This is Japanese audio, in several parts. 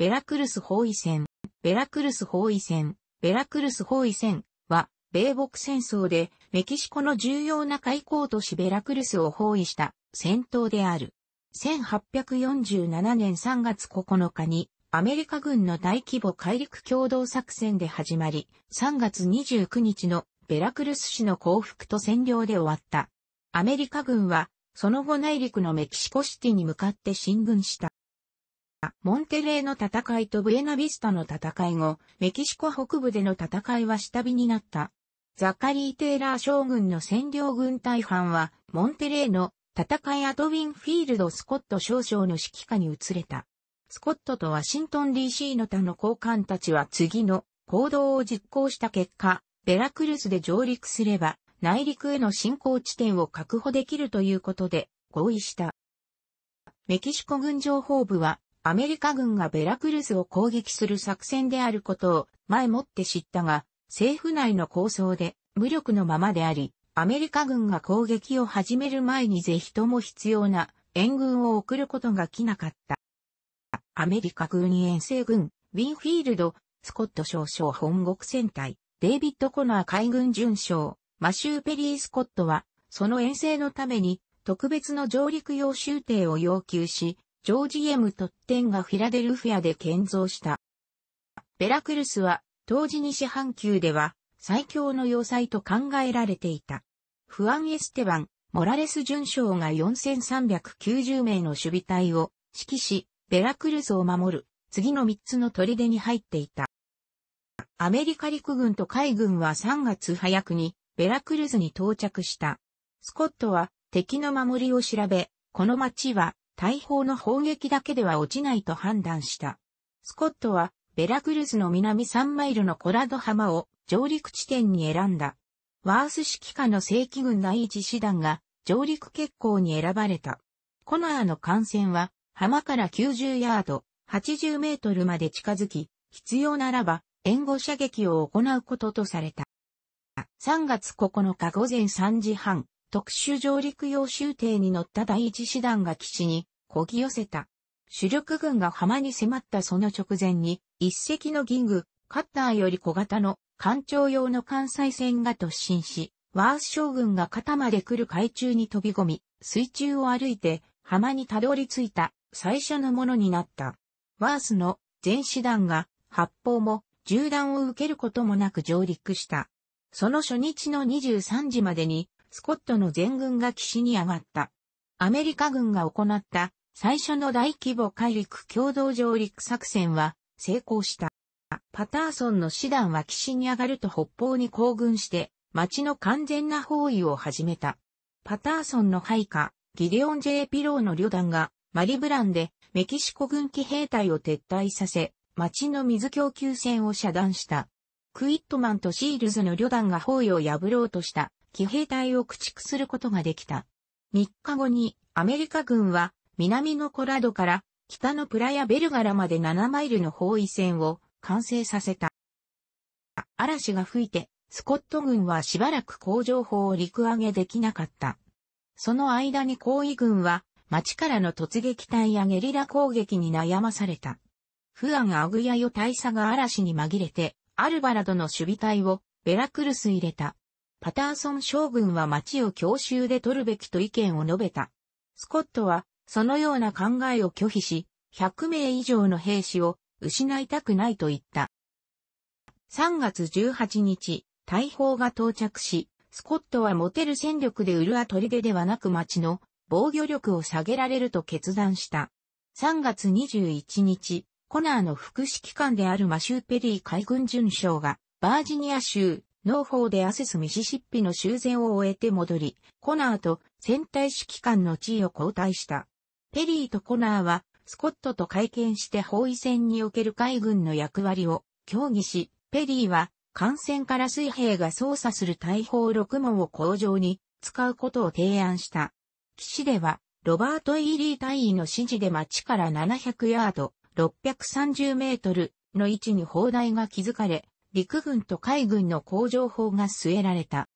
ベラクルス包囲戦、ベラクルス包囲戦、ベラクルス包囲戦は、米北戦争でメキシコの重要な海港都市ベラクルスを包囲した戦闘である。1847年3月9日にアメリカ軍の大規模海陸共同作戦で始まり、3月29日のベラクルス市の降伏と占領で終わった。アメリカ軍は、その後内陸のメキシコシティに向かって進軍した。モンテレーの戦いとブエナビスタの戦い後、メキシコ北部での戦いは下火になった。ザカリー・テイラー将軍の占領軍隊班は、モンテレーの戦いアドウィンフィールド・スコット少将の指揮下に移れた。スコットとワシントン DC の他の高官たちは次の行動を実行した結果、ベラクルスで上陸すれば、内陸への進行地点を確保できるということで合意した。メキシコ軍情報部はアメリカ軍がベラクルスを攻撃する作戦であることを前もって知ったが、政府内の構想で無力のままであり、アメリカ軍が攻撃を始める前にぜひとも必要な援軍を送ることが来なかった。アメリカ軍遠征軍、ウィンフィールド、スコット少将本国戦隊、デイビッド・コナー海軍巡将、マシュー・ペリー・スコットは、その遠征のために、特別の上陸用集艇を要求し、ジョージ・エム・トッテンがフィラデルフィアで建造した。ベラクルスは、当時西半球では、最強の要塞と考えられていた。フアン・エステバン、モラレス準将が4390名の守備隊を指揮し、ベラクルスを守る、次の3つの砦に入っていた。アメリカ陸軍と海軍は3月早くにベラクルズに到着した。スコットは敵の守りを調べ、この町は大砲の砲撃だけでは落ちないと判断した。スコットは、ベラクルスの南3マイルのコラド浜を上陸地点に選んだ。ワース指揮下の正規軍第一師団が上陸決行に選ばれた。コナーの艦船は浜から90ヤード、80メートルまで近づき、必要ならば援護射撃を行うこととされた。3月9日午前3時半、特殊上陸用集艇に乗った第一師団が基地にこぎ寄せた。主力軍が浜に迫ったその直前に、一隻のギング、カッターより小型の艦長用の艦載船が突進し、ワース将軍が肩まで来る海中に飛び込み、水中を歩いて浜にたどり着いた最初のものになった。ワースの全師団が発砲も銃弾を受けることもなく上陸した。その初日の23時までにスコットの全軍が岸に上がった。アメリカ軍が行った最初の大規模海陸共同上陸作戦は成功した。パターソンの師団は岸に上がると北方に行軍して、町の完全な包囲を始めた。パターソンの配下、ギデオン・ジェ J・ ピローの旅団が、マリブランでメキシコ軍機兵隊を撤退させ、町の水供給線を遮断した。クイットマンとシールズの旅団が包囲を破ろうとした、騎兵隊を駆逐することができた。3日後にアメリカ軍は南のコラドから北のプラヤベルガラまで7マイルの包囲線を完成させた。嵐が吹いて、スコット軍はしばらく工場砲を陸揚げできなかった。その間に行為軍は、町からの突撃隊やゲリラ攻撃に悩まされた。フアン・アグヤヨ大佐が嵐に紛れて、アルバラドの守備隊をベラクルス入れた。パターソン将軍は町を強襲で取るべきと意見を述べた。スコットはそのような考えを拒否し、100名以上の兵士を失いたくないと言った。3月18日、大砲が到着し、スコットは持てる戦力でウルア砦ではなく町の防御力を下げられると決断した。3月21日、コナーの副指揮官であるマシュー・ペリー海軍巡将が、バージニア州、農法でアセス・ミシシッピの修繕を終えて戻り、コナーと戦隊指揮官の地位を交代した。ペリーとコナーは、スコットと会見して包囲戦における海軍の役割を協議し、ペリーは、艦船から水兵が操作する大砲6門を工場に使うことを提案した。騎士では、ロバート・イーリー隊員の指示で町から700ヤード、630メートルの位置に砲台が築かれ、陸軍と海軍の工場砲が据えられた。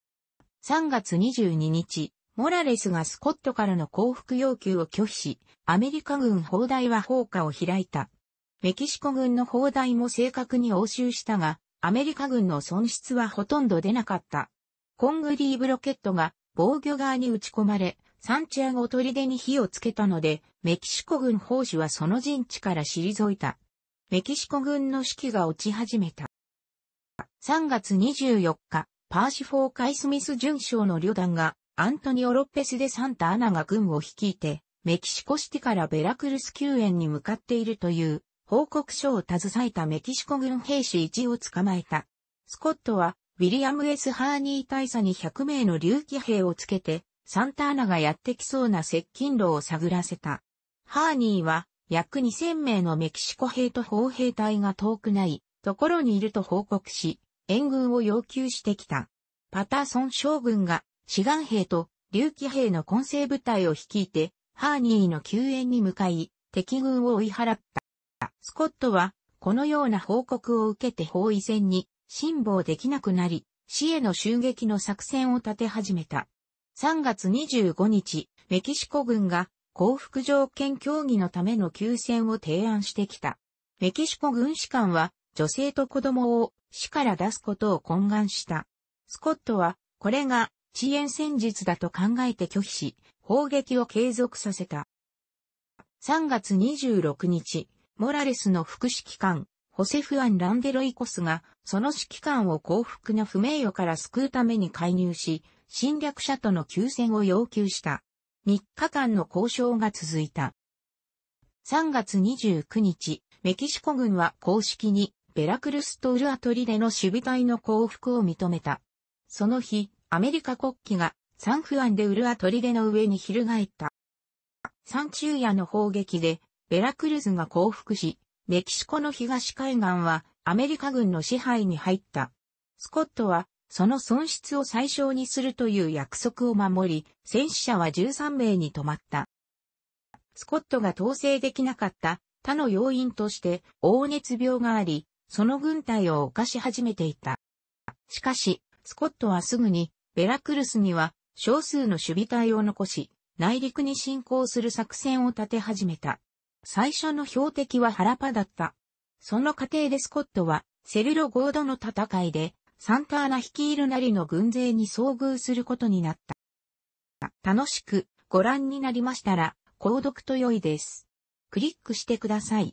3月22日、モラレスがスコットからの降伏要求を拒否し、アメリカ軍砲台は放火を開いた。メキシコ軍の砲台も正確に押収したが、アメリカ軍の損失はほとんど出なかった。コングリーブロケットが防御側に打ち込まれ、サンチアゴ砦に火をつけたので、メキシコ軍砲手はその陣地から退いた。メキシコ軍の士気が落ち始めた。3月24日、パーシフォー・カイスミス巡将の旅団がアントニオ・ロッペス・デ・サンタ・アナが軍を率いて、メキシコシティからベラクルス救援に向かっているという報告書を携えたメキシコ軍兵士一を捕まえた。スコットは、ウィリアム・エス・ハーニー大佐に100名の竜気兵をつけて、サンタアナがやってきそうな接近路を探らせた。ハーニーは、約2000名のメキシコ兵と砲兵隊が遠くないところにいると報告し、援軍を要求してきた。パターソン将軍が志願兵と竜騎兵の混成部隊を率いて、ハーニーの救援に向かい、敵軍を追い払った。スコットは、このような報告を受けて包囲戦に辛抱できなくなり、死への襲撃の作戦を立て始めた。3月25日、メキシコ軍が降伏条件協議のための休戦を提案してきた。メキシコ軍士官は女性と子供を死から出すことを懇願した。スコットはこれが遅延戦術だと考えて拒否し、砲撃を継続させた。3月26日、モラレスの副指揮官、ホセフアン・ランデロイコスが、その指揮官を幸福の不名誉から救うために介入し、侵略者との休戦を要求した。3日間の交渉が続いた。3月29日、メキシコ軍は公式に、ベラクルスとウルアトリでの守備隊の降伏を認めた。その日、アメリカ国旗がサンフアンでウルア砦の上に翻った。サンチューヤの砲撃でベラクルズが降伏し、メキシコの東海岸はアメリカ軍の支配に入った。スコットはその損失を最小にするという約束を守り、戦死者は13名に止まった。スコットが統制できなかった他の要因として黄熱病があり、その軍隊を犯し始めていた。しかし、スコットはすぐにベラクルスには少数の守備隊を残し、内陸に侵攻する作戦を立て始めた。最初の標的はハラパだった。その過程でスコットは、セルロゴードの戦いで、サンターナ率いるなりの軍勢に遭遇することになった。楽しくご覧になりましたら、購読と良いです。クリックしてください。